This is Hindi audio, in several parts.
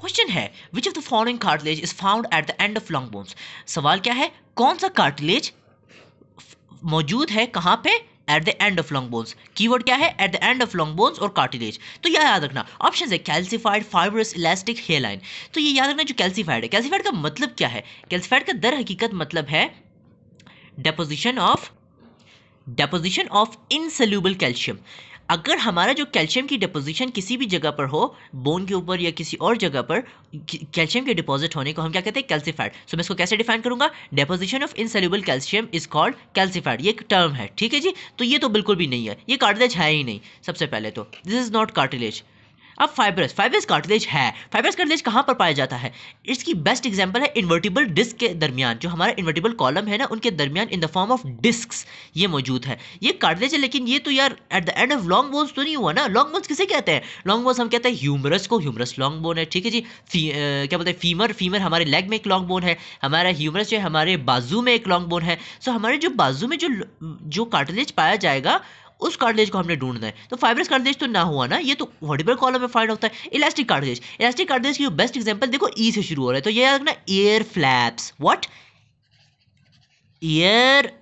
क्वेश्चन है which of the following cartilage is found at the end of long bones सवाल क्या है कौन सा कार्टिलेज मौजूद है कहाँ पे at the end of long bones keyword क्या है at the end of long bones और कार्टिलेज तो यह याद रखना ऑप्शन है calcified fibrous elastic hyaline तो ये याद रखना जो कैल्सिफाइड है कैल्सिफाइड का मतलब क्या है कैल्सिफाइड का दर हकीकत मतलब है deposition of deposition of insoluble calcium अगर हमारा जो कैल्शियम की डिपोजिशन किसी भी जगह पर हो बोन के ऊपर या किसी और जगह पर कैल्शियम के डिपॉजिट होने को हम क्या कहते हैं कैल्सीफाइड सो मैं इसको कैसे डिफाइन करूंगा deposition of insoluble calcium is called calcified ये एक टर्म है ठीक है जी तो ये तो बिल्कुल भी नहीं है ये कार्टिलेज है ही नहीं सबसे पहले तो दिस इज नॉट कार्टिलेज अब फाइबरस फाइबरस कार्टिलेज है फाइब्रस कार्टिलेज कहाँ पर पाया जाता है इसकी बेस्ट एग्जाम्पल है इन्वर्टिबल डिस्क के दरमियान जो हमारा इन्वर्टिबल कॉलम है ना उनके दरमियान in the form of disc ये मौजूद है ये कार्टिलेज है लेकिन ये तो यार at the end of long bones तो नहीं हुआ ना लॉन्ग बोन्स किसे कहते हैं लॉन्ग बोन्स हम कहते हैं ह्यूमरस को ह्यूमरस लॉन्ग बोन है ठीक है जी फी, आ, क्या बोलते हैं फीमर फीमर हमारे लेग में एक लॉन्ग बोन है हमारा ह्यूमरस जो है हमारे बाजू में एक लॉन्ग बोन है सो हमारे जो बाजू में जो जो कार्टिलेज पाया जाएगा उस कार्डेज को हमने ढूंढना है तो फाइब्रस कार्डेज तो ना हुआ ना ये तो वर्टिब्रल कॉलम में फाइंड होता है इलास्टिक कार्डेज इलास्टिक कार्डेज की बेस्ट एग्जाम्पल देखो ई e से शुरू हो रहा है तो ये रखना air flaps what air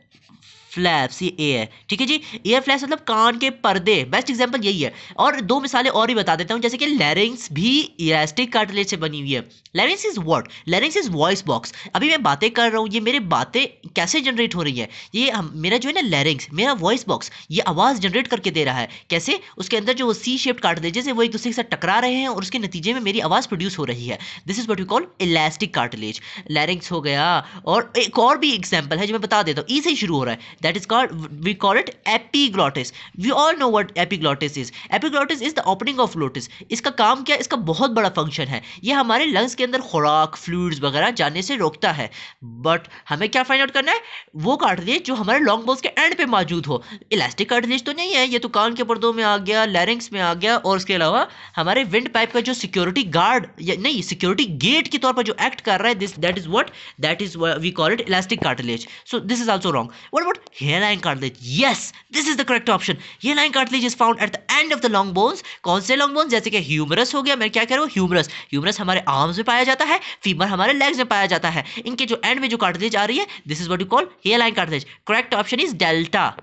flaps ये ए है ठीक है जी एयर फ्लैप्स मतलब कान के पर्दे बेस्ट एग्जाम्पल यही है और दो मिसालें और भी बता देता हूँ जैसे कि लेरिंग्स भी इलास्टिक कार्टिलेज से बनी हुई है larynx is what larynx is voice box अभी मैं बातें कर रहा हूँ ये मेरे बातें कैसे जनरेट हो रही है ये हम, मेरा जो है ना लेरिंग्स मेरा वॉइस बॉक्स ये आवाज़ जनरेट करके दे रहा है कैसे उसके अंदर जो सी शेप्ड कार्टिलेजेस है वो एक दूसरे के साथ टकरा रहे हैं और उसके नतीजे में मेरी आवाज़ प्रोड्यूस हो रही है this is what you call elastic cartilage larynx हो गया और एक और भी एग्जाम्पल है जो मैं बता देता हूँ ई e से ही शुरू हो रहा है that is called we call it epiglottis we all know what epiglottis is epiglottis is the opening of lotus इसका काम क्या इसका बहुत बड़ा फंक्शन है ये हमारे लंग्स के अंदर खुराक फ्लूड्स वगैरह जाने से रोकता है बट हमें क्या फाइंड आउट करना है वो कार्टिलेज जो हमारे लॉन्ग बोन्स के एंड पे मौजूद हो इलास्टिक कार्टिलेज तो नहीं है ये तो कान के पर्दों में आ गया लैरिंग्स में आ गया और उसके अलावा हमारे विंड पाइप का जो सिक्योरिटी गार्ड या नहीं सिक्योरिटी गेट के तौर पर जो एक्ट कर रहा है this that is what that is we call it elastic cartilage so this is also wrong what what Here line cartilage. Yes, this is the correct option. Here line cartilage is found at the end of the long bones. कौन से long bones? जैसे कि humerus हो गया मैं क्या कह रहा हूँ humerus. Humerus हमारे arms में पाया जाता है femur हमारे legs में पाया जाता है इनके जो end में जो cartilage आ रही है this is what you call here line cartilage. Correct option is delta.